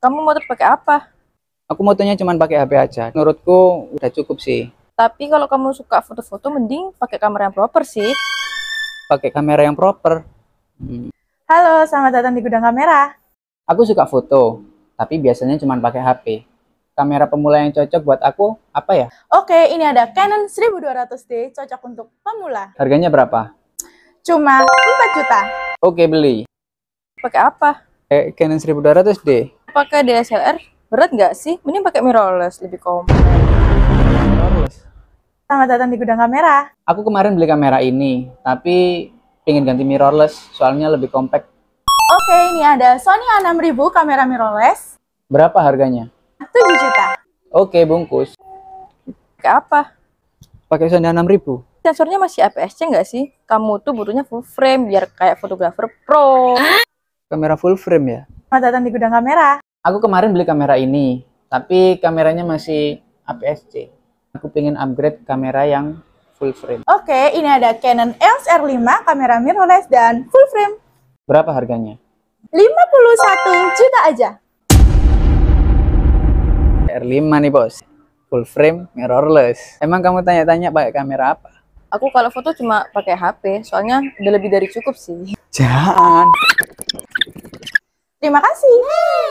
Kamu motor pakai apa? Aku motonya cuma pakai HP aja. Menurutku udah cukup sih. Tapi kalau kamu suka foto-foto, mending pakai kamera yang proper sih. Pakai kamera yang proper. Hmm. Halo, selamat datang di gudang kamera. Aku suka foto, tapi biasanya cuma pakai HP. Kamera pemula yang cocok buat aku apa ya? Oke, ini ada Canon 1200D cocok untuk pemula. Harganya berapa? Cuma 4 juta. Oke, beli. Pakai apa? Eh, Canon 1200D pakai DSLR berat nggak sih? Mending pakai mirrorless lebih kompak. Mirrorless. Selamat datang di gudang kamera. Aku kemarin beli kamera ini, tapi pengen ganti mirrorless, soalnya lebih kompak. Oke, ini ada Sony A6000 kamera mirrorless. Berapa harganya? 7 juta. Oke, bungkus. Ke apa? Pakai Sony A6000. Sensornya masih APS-C nggak sih? Kamu tuh butuhnya full frame biar kayak fotografer pro. Kamera full frame ya? Selamat datang di gudang kamera. Aku kemarin beli kamera ini, tapi kameranya masih APS-C. Aku pengen upgrade kamera yang full frame. Oke, ini ada Canon EOS R5, kamera mirrorless dan full frame. Berapa harganya? 51 juta aja. R5 nih bos, full frame mirrorless. Emang kamu tanya-tanya pakai kamera apa? Aku kalau foto cuma pakai HP, soalnya udah lebih dari cukup sih. Jangan. Terima kasih. Hey.